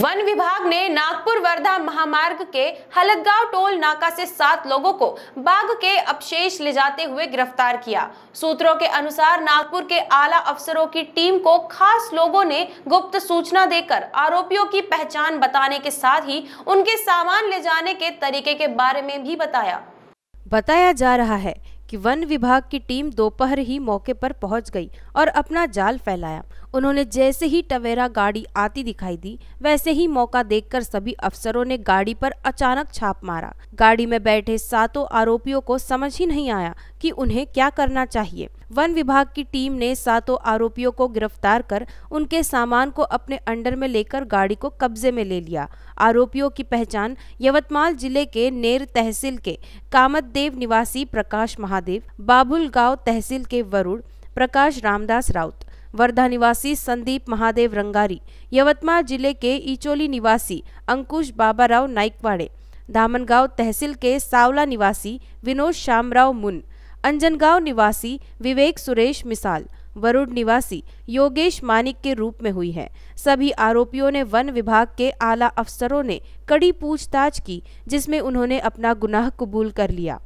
one विभाग ने नागपुर वर्धा महामार्ग के हलदगांव टोल नाका से सात लोगों को बाघ के अपशेष ले जाते हुए गिरफ्तार किया सूत्रों के अनुसार नागपुर के आला अफसरों की टीम को खास लोगों ने गुप्त सूचना देकर आरोपियों की पहचान बताने के साथ ही उनके सामान ले जाने के तरीके के बारे में भी बताया बताया जा रहा है कि वन विभाग की टीम दोपहर ही मौके पर पहुंच गई और अपना जाल फैलाया उन्होंने जैसे ही टवेरा गाड़ी आती दिखाई दी वैसे ही मौका देखकर सभी अफसरों ने गाड़ी पर अचानक छाप मारा गाड़ी में बैठे सातों आरोपियों को समझ ही नहीं आया कि उन्हें क्या करना चाहिए वन विभाग की टीम ने सातों आरोपियों को गिरफ्तार कर उनके सामान को अपने अंडर में लेकर गाड़ी को कब्जे में ले लिया आरोपियों की पहचान यवतमाल जिले के नेर तहसील के कामत देव निवासी प्रकाश महादेव बाबुल गांव तहसील के वरुण प्रकाश रामदास राउत वर्धा निवासी संदीप महादेव रंगारी यवतमाल जिले के इचोली निवासी अंकुश बाबाराव नाइकवाड़े धामनगांव तहसील के सावला निवासी विनोद श्यामराव मुन अंजनगांव निवासी विवेक सुरेश मिसाल वरुड़ निवासी योगेश मानिक के रूप में हुई है सभी आरोपियों ने वन विभाग के आला अफसरों ने कड़ी पूछताछ की जिसमें उन्होंने अपना गुनाह कबूल कर लिया